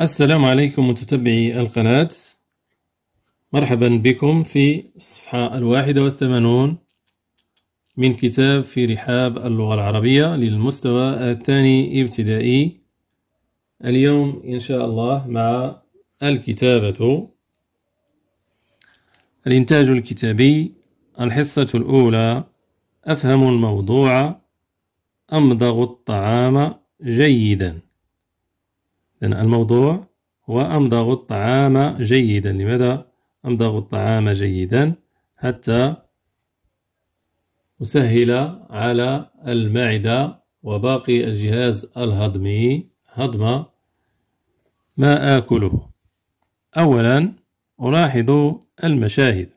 السلام عليكم متتبعي القناة مرحبا بكم في الصفحة الواحدة والثمانون من كتاب في رحاب اللغة العربية للمستوى الثاني ابتدائي اليوم إن شاء الله مع الكتابة الإنتاج الكتابي الحصة الأولى أفهم الموضوع أمضغ الطعام جيداً لأن الموضوع هو أمضغ الطعام جيدا لماذا أمضغ الطعام جيدا حتى أسهل على المعدة وباقي الجهاز الهضمي هضم ما آكله أولا ألاحظ المشاهد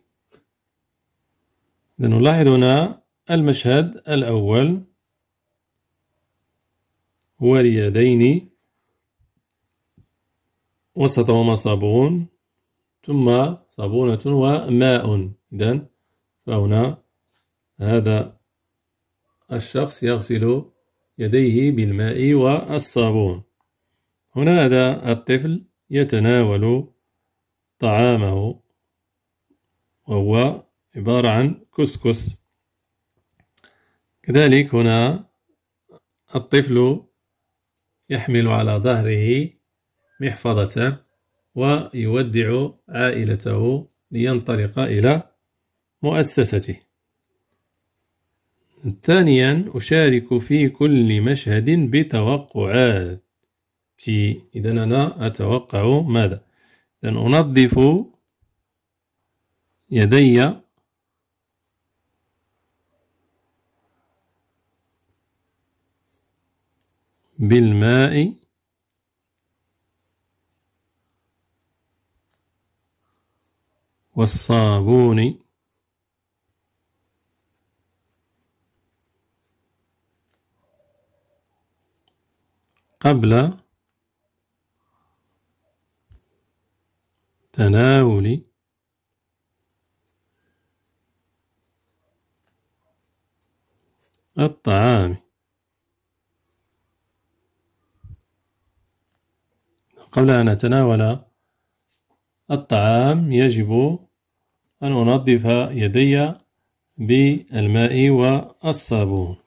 نلاحظ هنا المشهد الأول هو اليدين وسطهما صابون ثم صابونة وماء إذا فهنا هذا الشخص يغسل يديه بالماء والصابون هنا هذا الطفل يتناول طعامه وهو عبارة عن كسكس كذلك هنا الطفل يحمل على ظهره محفظته ويودع عائلته لينطلق إلى مؤسسته ثانيا أشارك في كل مشهد بتوقعات إذا أنا أتوقع ماذا إذا أنظف يدي بالماء والصابون قبل تناول الطعام قبل أن أتناول الطعام يجب أن أنظف يدي بالماء والصابون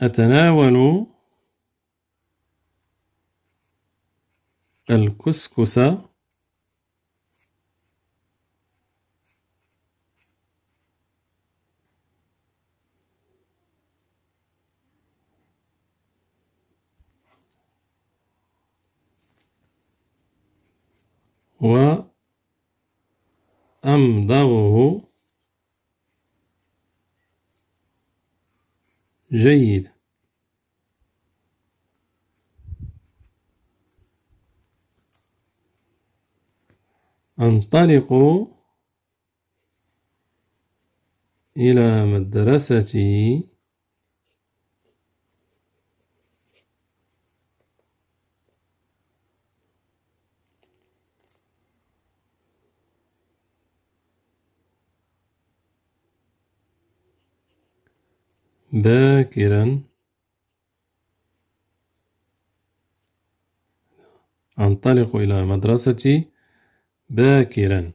أتناول الكسكس وأمضغه جيد أنطلق إلى مدرستي باكرا أنطلق إلى مدرستي باكرا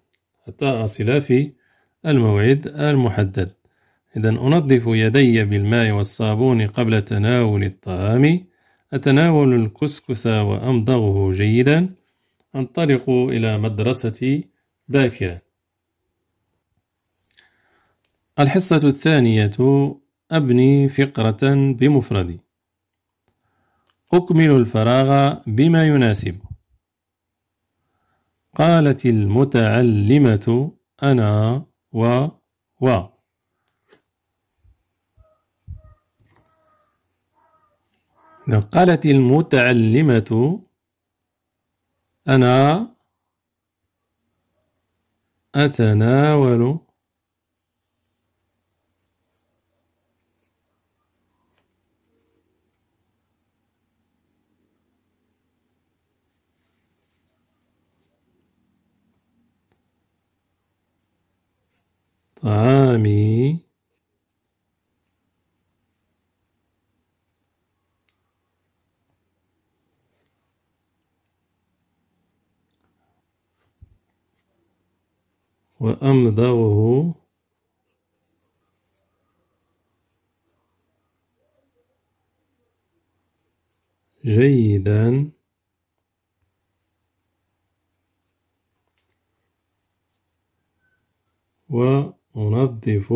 حتى أصل في الموعد المحدد إذا أنظف يدي بالماء والصابون قبل تناول الطعام أتناول الكسكس وأمضغه جيدا أنطلق إلى مدرستي باكرا الحصة الثانية أبني فقرة بمفردي أكمل الفراغ بما يناسب قالت المتعلمة أنا و و قالت المتعلمة أنا أتناول طعامي وأمضغه جيدا و أنظف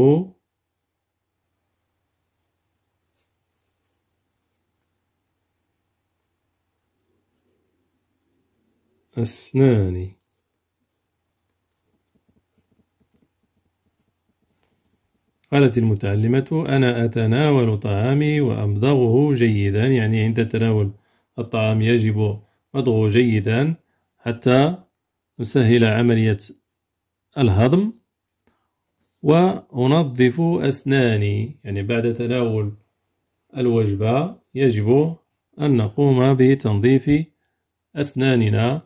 أسناني قالت المتعلمة أنا أتناول طعامي وأمضغه جيدا يعني عند تناول الطعام يجب مضغه جيدا حتى نسهل عملية الهضم وأنظف أسناني يعني بعد تناول الوجبة يجب أن نقوم بتنظيف أسناننا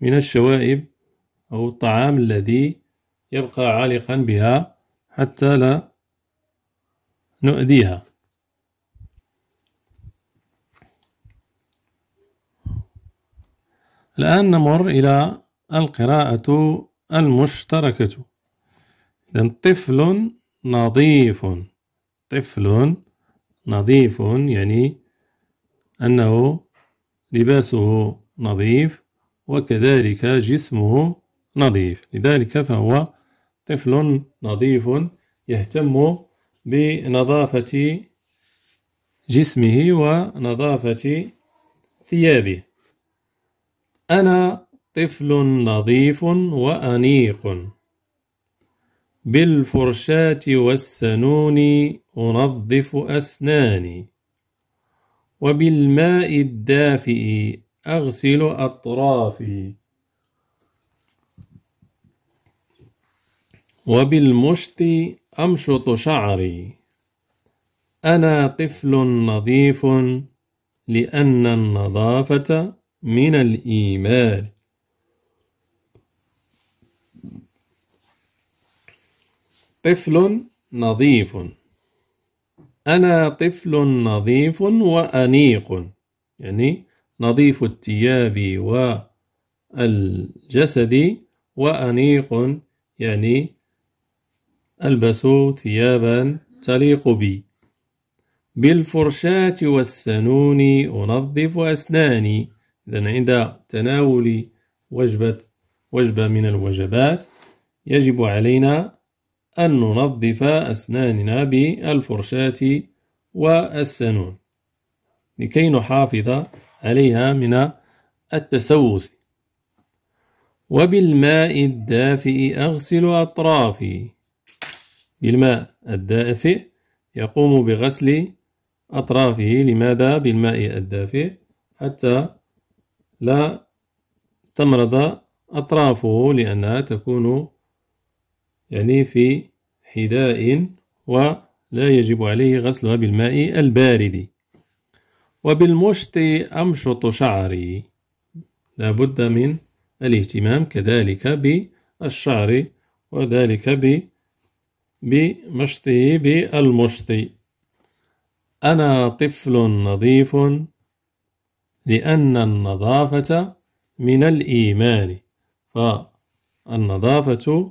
من الشوائب أو الطعام الذي يبقى عالقا بها حتى لا نؤذيها الآن نمر إلى القراءة المشتركة إذن طفل نظيف طفل نظيف يعني أنه لباسه نظيف وكذلك جسمه نظيف لذلك فهو طفل نظيف يهتم بنظافة جسمه ونظافة ثيابه أنا طفل نظيف وأنيق بالفرشاة والسنون أنظف أسناني وبالماء الدافئ أغسل أطرافي وبالمشط أمشط شعري أنا طفل نظيف لأن النظافة من الإيمان طفل نظيف أنا طفل نظيف وأنيق يعني نظيف الثياب والجسد وأنيق يعني ألبس ثيابا تليق بي بالفرشاة والسنون أنظف أسناني إذا عند تناول وجبة وجبة من الوجبات يجب علينا أن ننظف أسناننا بالفرشاة والسنون لكي نحافظ عليها من التسوس وبالماء الدافئ أغسل أطرافي بالماء الدافئ يقوم بغسل أطرافه لماذا بالماء الدافئ حتى لا تمرض أطرافه لأنها تكون يعني في حذاء ولا يجب عليه غسلها بالماء البارد وبالمشط أمشط شعري لابد من الاهتمام كذلك بالشعر وذلك بمشطه بالمشط أنا طفل نظيف لأن النظافة من الإيمان فالنظافة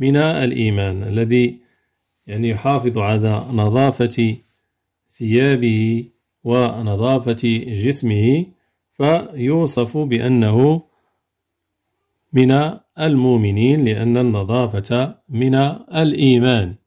بناء الإيمان الذي يعني يحافظ على نظافة ثيابه ونظافة جسمه فيوصف بأنه من المؤمنين لأن النظافة من الإيمان